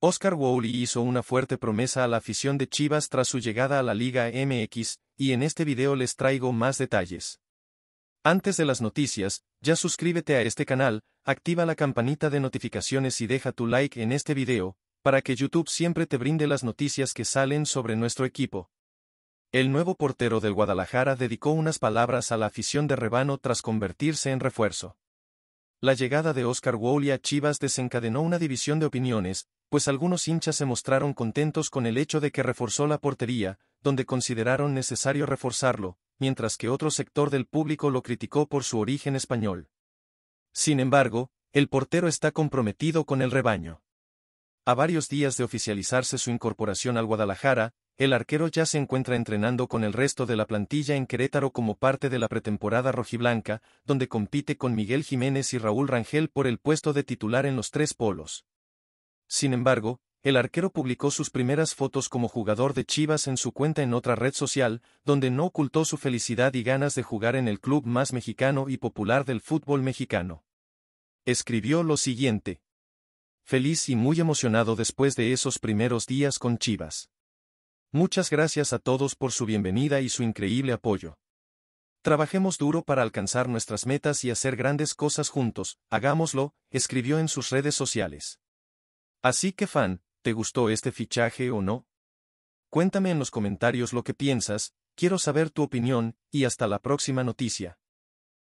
Oscar Wowley hizo una fuerte promesa a la afición de Chivas tras su llegada a la Liga MX, y en este video les traigo más detalles. Antes de las noticias, ya suscríbete a este canal, activa la campanita de notificaciones y deja tu like en este video, para que YouTube siempre te brinde las noticias que salen sobre nuestro equipo. El nuevo portero del Guadalajara dedicó unas palabras a la afición de Rebano tras convertirse en refuerzo. La llegada de Oscar Wowley a Chivas desencadenó una división de opiniones, pues algunos hinchas se mostraron contentos con el hecho de que reforzó la portería, donde consideraron necesario reforzarlo, mientras que otro sector del público lo criticó por su origen español. Sin embargo, el portero está comprometido con el rebaño. A varios días de oficializarse su incorporación al Guadalajara, el arquero ya se encuentra entrenando con el resto de la plantilla en Querétaro como parte de la pretemporada rojiblanca, donde compite con Miguel Jiménez y Raúl Rangel por el puesto de titular en los tres polos. Sin embargo, el arquero publicó sus primeras fotos como jugador de Chivas en su cuenta en otra red social, donde no ocultó su felicidad y ganas de jugar en el club más mexicano y popular del fútbol mexicano. Escribió lo siguiente. Feliz y muy emocionado después de esos primeros días con Chivas. Muchas gracias a todos por su bienvenida y su increíble apoyo. Trabajemos duro para alcanzar nuestras metas y hacer grandes cosas juntos, hagámoslo, escribió en sus redes sociales. Así que fan, ¿te gustó este fichaje o no? Cuéntame en los comentarios lo que piensas, quiero saber tu opinión, y hasta la próxima noticia.